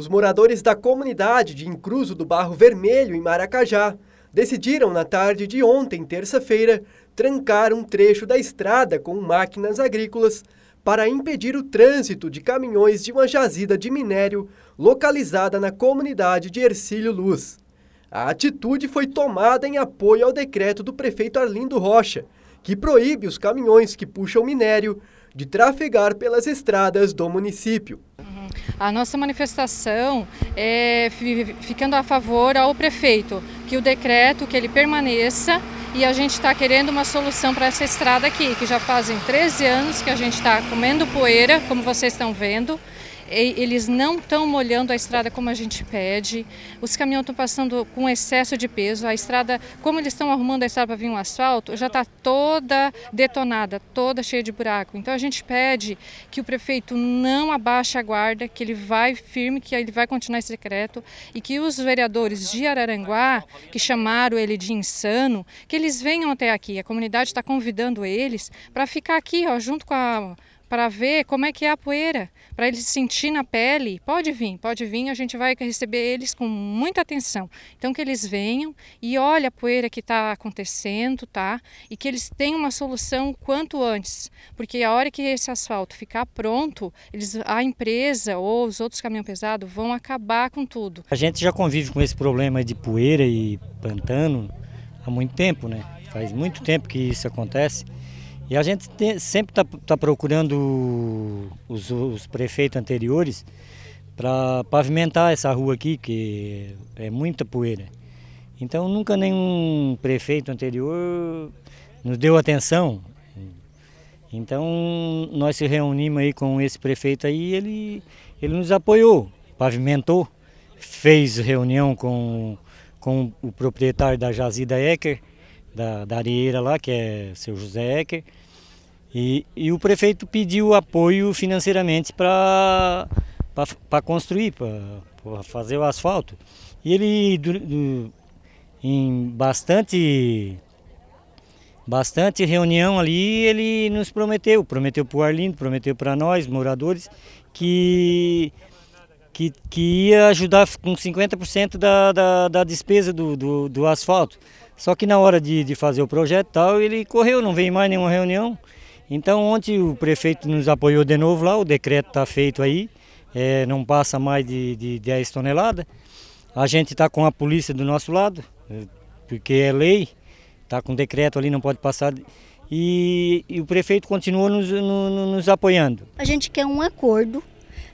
Os moradores da comunidade de Incruso do Barro Vermelho, em Maracajá, decidiram na tarde de ontem, terça-feira, trancar um trecho da estrada com máquinas agrícolas para impedir o trânsito de caminhões de uma jazida de minério localizada na comunidade de Ercílio Luz. A atitude foi tomada em apoio ao decreto do prefeito Arlindo Rocha, que proíbe os caminhões que puxam minério de trafegar pelas estradas do município. A nossa manifestação é ficando a favor ao prefeito, que o decreto, que ele permaneça e a gente está querendo uma solução para essa estrada aqui, que já fazem 13 anos que a gente está comendo poeira, como vocês estão vendo, eles não estão molhando a estrada como a gente pede, os caminhões estão passando com excesso de peso, a estrada, como eles estão arrumando a estrada para vir um asfalto, já está toda detonada, toda cheia de buraco. Então a gente pede que o prefeito não abaixe a guarda, que ele vai firme, que ele vai continuar esse decreto e que os vereadores de Araranguá, que chamaram ele de insano, que eles venham até aqui. A comunidade está convidando eles para ficar aqui, ó, junto com a para ver como é que é a poeira, para eles sentir na pele. Pode vir, pode vir, a gente vai receber eles com muita atenção. Então que eles venham e olhem a poeira que está acontecendo, tá? E que eles tenham uma solução quanto antes, porque a hora que esse asfalto ficar pronto, eles, a empresa ou os outros caminhão pesado vão acabar com tudo. A gente já convive com esse problema de poeira e pantano há muito tempo, né? Faz muito tempo que isso acontece. E a gente tem, sempre está tá procurando os, os, prefeitos anteriores para pavimentar essa rua aqui, que é muita poeira. Então nunca nenhum prefeito anterior nos deu atenção. Então nós se reunimos aí com esse prefeito aí, ele, ele nos apoiou, pavimentou, fez reunião com, com o proprietário da Jazida Ecker, da, da areira lá, que é seu José Ecker, e, e o prefeito pediu apoio financeiramente para construir, para fazer o asfalto. E ele, do, do, em bastante, bastante reunião ali, ele nos prometeu, prometeu para o Arlindo, prometeu para nós, moradores, que que, que, ia ajudar com 50% da, da, da, despesa do, do, do asfalto. Só que na hora de, de fazer o projeto tal, ele correu, não veio mais nenhuma reunião. Então ontem o prefeito nos apoiou de novo lá, o decreto está feito aí, é, não passa mais de, de 10 toneladas. A gente está com a polícia do nosso lado, é, porque é lei, está com decreto ali, não pode passar. E, e o prefeito continua nos, no, nos apoiando. A gente quer um acordo,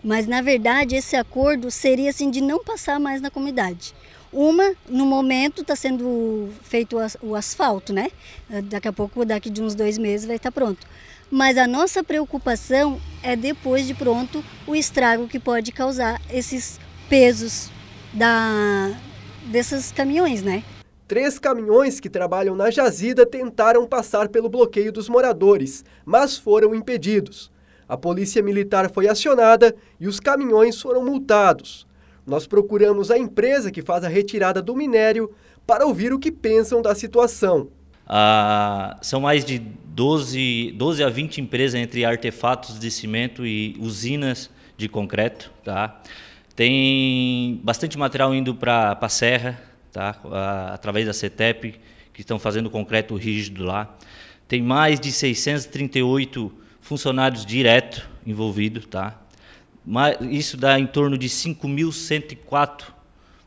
mas na verdade esse acordo seria assim de não passar mais na comunidade. Uma, no momento, está sendo feito o asfalto, né? Eh, daqui a pouco, daqui de uns dois meses, vai estar tá pronto. Mas a nossa preocupação é depois de pronto o estrago que pode causar esses pesos da, desses caminhões, né? Três caminhões que trabalham na jazida tentaram passar pelo bloqueio dos moradores, mas foram impedidos. A polícia militar foi acionada e os caminhões foram multados nós procuramos a empresa que faz a retirada do minério para ouvir o que pensam da situação. Ah, são mais de 12, 12 a 20 empresas entre artefatos de cimento e usinas de concreto. Tá? Tem bastante material indo para a serra, tá? através da CETEP, que estão fazendo concreto rígido lá. Tem mais de 638 funcionários direto envolvidos. Tá? Isso dá em torno de 5.104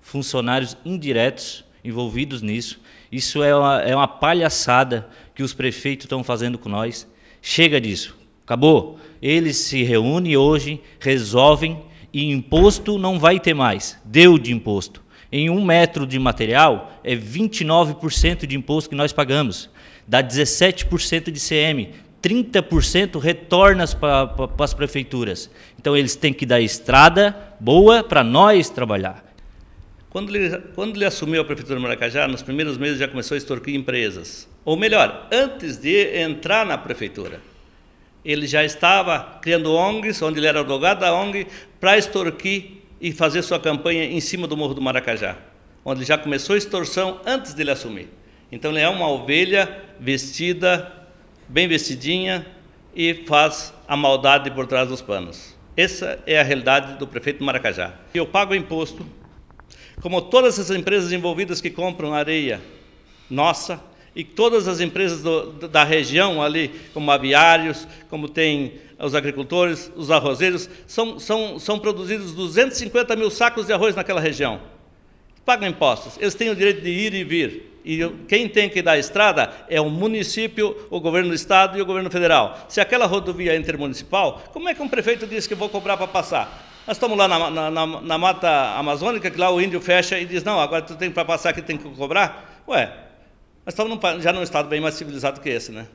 funcionários indiretos envolvidos nisso. Isso é uma, é uma palhaçada que os prefeitos estão fazendo com nós. Chega disso. Acabou. Eles se reúnem hoje, resolvem e imposto não vai ter mais. Deu de imposto. Em um metro de material é 29% de imposto que nós pagamos. Dá 17% de CM, 30% retorna para pra, as prefeituras. Então eles têm que dar estrada boa para nós trabalhar. Quando ele, quando ele assumiu a prefeitura de Maracajá, nos primeiros meses já começou a extorquir empresas. Ou melhor, antes de entrar na prefeitura, ele já estava criando ONGs, onde ele era advogado da ONG, para extorquir e fazer sua campanha em cima do Morro do Maracajá, onde ele já começou a extorsão antes dele assumir. Então ele é uma ovelha vestida bem vestidinha e faz a maldade por trás dos panos. Essa é a realidade do prefeito Maracajá. Eu pago imposto, como todas as empresas envolvidas que compram areia nossa e todas as empresas do, da região ali, como aviários, como tem os agricultores, os arrozeiros, são, são, são produzidos 250 mil sacos de arroz naquela região. Pagam impostos, eles têm o direito de ir e vir. E quem tem que dar a estrada é o município, o governo do estado e o governo federal. Se aquela rodovia é intermunicipal, como é que um prefeito diz que vou cobrar para passar? Nós estamos lá na, na, na, na, mata amazônica, que lá o índio fecha e diz, não, agora tu tem para passar aqui, tem que cobrar. Ué, nós estamos num, já num estado bem mais civilizado que esse, né?